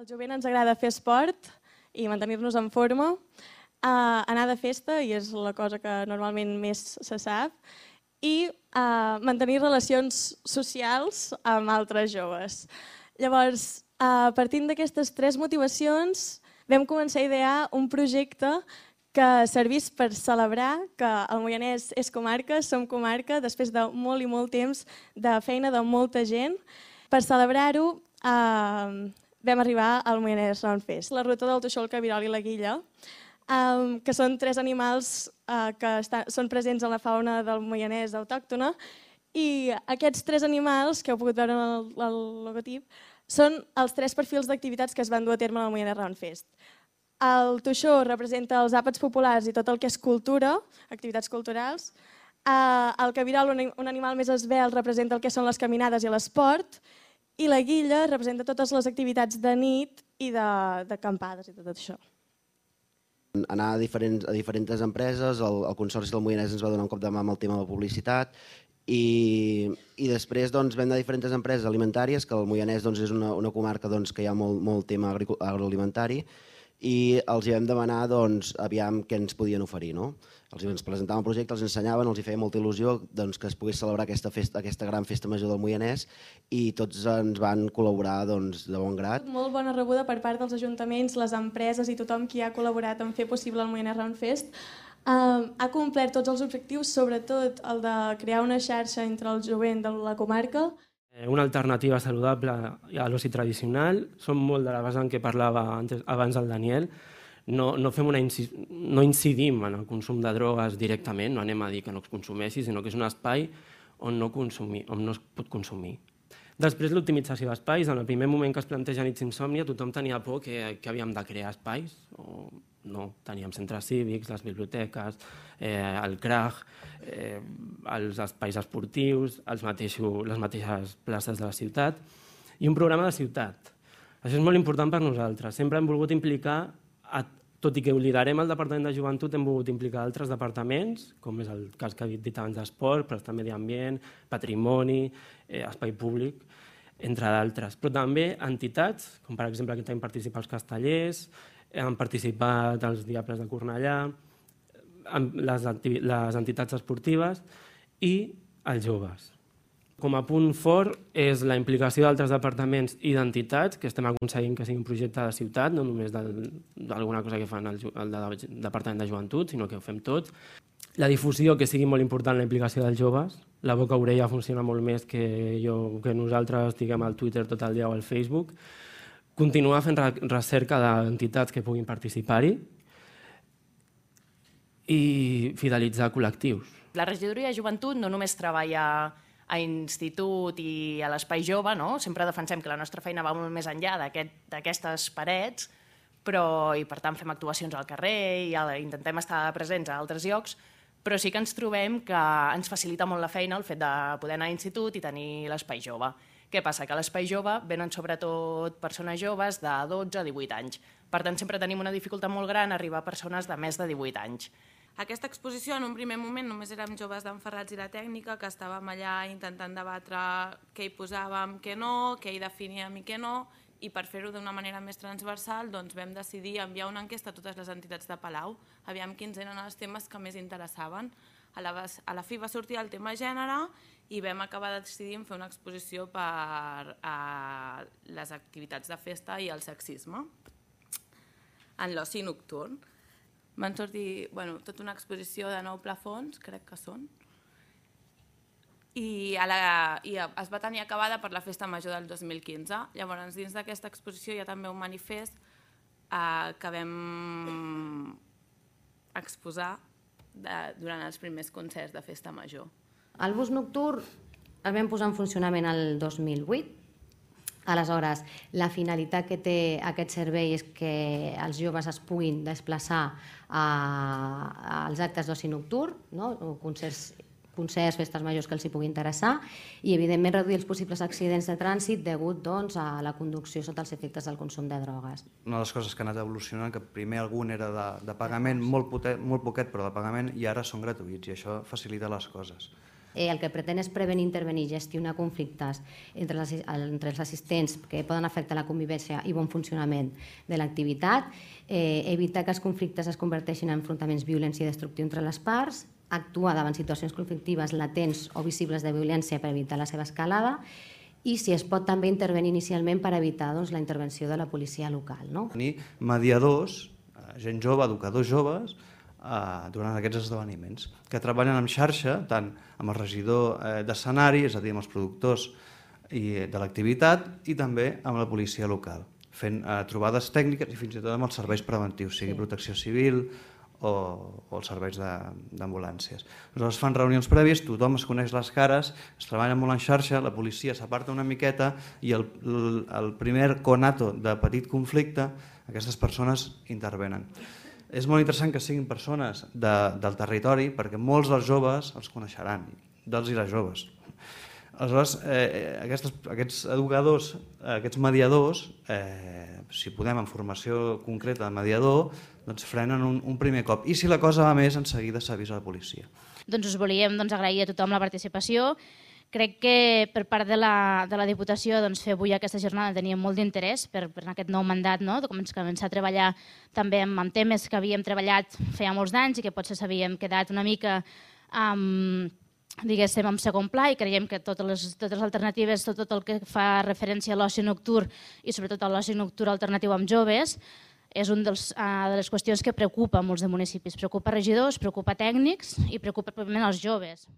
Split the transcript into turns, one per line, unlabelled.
al jovent ens agrada fer esport i mantenir-nos en forma, uh, anar de festa, i és la cosa que normalment més se sap, i uh, mantenir relacions socials amb altres joves. Llavors, uh, partint d'aquestes tres motivacions, vam començar a idear un projecte que servís per celebrar que el Moianès és comarca, som comarca, després de molt i molt temps de feina de molta gent. Per celebrar-ho, eh, vam arribar al Moianès Sound Fest, la ruta del Tuixol, Cabirol i la Guilla, um, que són tres animals uh, que està, són presents a la fauna del Moianès autòctona i aquests tres animals, que heu pogut veure en el, el logotip, són els tres perfils d'activitats que es van dur a terme al Moianès Sound Fest. El toixó representa els àpats populars i tot el que és cultura, activitats culturals. Uh, el cabiral, un, un animal més esbel, representa el que són les caminades i l'esport i la guilla representa totes les activitats de nit i de, de campades i tot això.
Anar a diferents, a diferents empreses, el, el Consorci del Moianès ens va donar un cop de mà amb el tema de la publicitat i, i després doncs, vam de diferents empreses alimentàries, que el Moianès doncs, és una, una comarca doncs, que hi ha molt, molt tema agroalimentari, agro i els hi vam demanar doncs, aviam què ens podien oferir. No? Els ens presentaven projectes, els ensenyaven, els hi feia molta il·lusió doncs, que es pogués celebrar aquesta, festa, aquesta gran festa major del Moianès i tots ens van col·laborar doncs, de bon grat.
Molt bona rebuda per part dels ajuntaments, les empreses i tothom qui ha col·laborat en fer possible el Moianès Round Fest. Uh, ha complert tots els objectius, sobretot el de crear una xarxa entre el jovent de la comarca,
Eh, una alternativa saludable a l'oci tradicional. Som molt de la base en que parlava abans el Daniel. No, no, fem una no incidim en el consum de drogues directament, no anem a dir que no es consumeixi, sinó que és un espai on no, consumir, on no es pot consumir. Després, l'optimització d'espais. En el primer moment que es planteja nits insòmnia, tothom tenia por que, que havíem de crear espais, o no, teníem centres cívics, les biblioteques, eh, el CRAG, eh, els espais esportius, els mateixos, les mateixes places de la ciutat, i un programa de ciutat. Això és molt important per nosaltres. Sempre hem volgut implicar a tot i que lidarem al Departament de Joventut, hem volgut implicar altres departaments, com és el cas que he dit abans d'esport, però també medi ambient, patrimoni, eh, espai públic, entre d'altres. Però també entitats, com per exemple aquest any participa els castellers, han participat els Diables de Cornellà, les, les entitats esportives i els joves. Com a punt fort és la implicació d'altres departaments i d'entitats, que estem aconseguint que sigui un projecte de ciutat, no només d'alguna cosa que fan el, el, el Departament de Joventut, sinó que ho fem tots. La difusió, que sigui molt important la implicació dels joves. La boca orella funciona molt més que, jo, que nosaltres estiguem al Twitter tot el dia o al Facebook. Continuar fent recerca d'entitats que puguin participar-hi i fidelitzar col·lectius.
La regidoria de joventut no només treballa a institut i a l'espai jove, no? sempre defensem que la nostra feina va molt més enllà d'aquestes aquest, parets, però, i per tant fem actuacions al carrer i intentem estar presents a altres llocs, però sí que ens trobem que ens facilita molt la feina el fet de poder anar a institut i tenir l'espai jove. Què passa? Que a l'espai jove venen sobretot persones joves de 12 a 18 anys. Per tant, sempre tenim una dificultat molt gran arribar a persones de més de 18 anys. Aquesta exposició en un primer moment només érem joves d'enferrats i la tècnica, que estàvem allà intentant debatre què hi posàvem, què no, què hi definíem i què no, i per fer-ho d'una manera més transversal doncs vam decidir enviar una enquesta a totes les entitats de Palau, aviam quins eren els temes que més interessaven. A la, a la fi va sortir el tema gènere i vam acabar decidint fer una exposició per a les activitats de festa i el sexisme en l'oci nocturn van sortir bueno, tota una exposició de nou plafons, crec que són, i, a la, i es va tenir acabada per la Festa Major del 2015. Llavors, dins d'aquesta exposició hi ha també un manifest eh, que vam exposar de, durant els primers concerts de Festa Major.
El bus nocturn el vam posar en funcionament el 2008, Aleshores, la finalitat que té aquest servei és que els joves es puguin desplaçar a, als actes d'oci nocturn, no? concerts concerts, festes majors que els hi pugui interessar i, evidentment, reduir els possibles accidents de trànsit degut doncs, a la conducció sota els efectes del consum de drogues.
Una de les coses que ha anat evolucionant, que primer algun era de, de pagament, molt, potet, molt poquet, però de pagament, i ara són gratuïts i això facilita les coses.
Eh, el que pretén és prevenir, intervenir i gestionar conflictes entre els, entre els assistents que poden afectar la convivència i bon funcionament de l'activitat, eh, evitar que els conflictes es converteixin en enfrontaments violents i destructius entre les parts, actuar davant situacions conflictives latents o visibles de violència per evitar la seva escalada i si es pot també intervenir inicialment per evitar doncs, la intervenció de la policia local. No?
Tenir mediadors, eh, gent jove, educadors joves, Eh, durant aquests esdeveniments, que treballen en xarxa, tant amb el regidor eh, d'escenari, és a dir, amb els productors i, eh, de l'activitat, i també amb la policia local, fent eh, trobades tècniques i fins i tot amb els serveis preventius, sigui protecció civil o, o els serveis d'ambulàncies. Aleshores fan reunions prèvies, tothom es coneix les cares, es treballa molt en xarxa, la policia s'aparta una miqueta i el, el, el primer conato de petit conflicte aquestes persones intervenen és molt interessant que siguin persones de, del territori perquè molts dels joves els coneixeran, dels i les joves. Aleshores, eh, aquestes, aquests educadors, aquests mediadors, eh, si podem, en formació concreta de mediador, doncs frenen un, un primer cop. I si la cosa va més, en seguida s'avisa la policia.
Doncs us volíem doncs, agrair a tothom la participació Crec que per part de la, de la Diputació doncs, fer avui aquesta jornada tenia molt d'interès per, per aquest nou mandat, no? de començar a treballar també amb, amb temes que havíem treballat feia molts anys i que potser s'havíem quedat una mica amb... diguéssim, en segon pla i creiem que totes les, totes les alternatives, tot, tot el que fa referència a l'oci nocturn i sobretot a l'oci nocturn alternatiu amb joves, és una uh, eh, de les qüestions que preocupa molts de municipis. Preocupa regidors,
preocupa tècnics i preocupa probablement els joves.